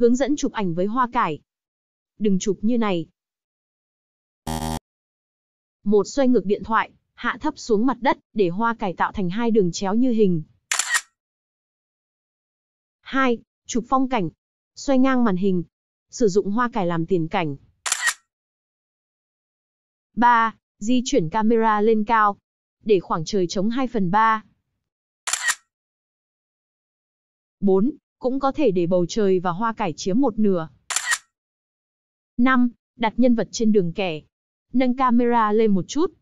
hướng dẫn chụp ảnh với hoa cải. Đừng chụp như này. Một xoay ngược điện thoại, hạ thấp xuống mặt đất, để hoa cải tạo thành hai đường chéo như hình. hai Chụp phong cảnh. Xoay ngang màn hình. Sử dụng hoa cải làm tiền cảnh. 3. Di chuyển camera lên cao. Để khoảng trời trống 2 phần 3. 4 cũng có thể để bầu trời và hoa cải chiếm một nửa. 5. Đặt nhân vật trên đường kẻ. Nâng camera lên một chút,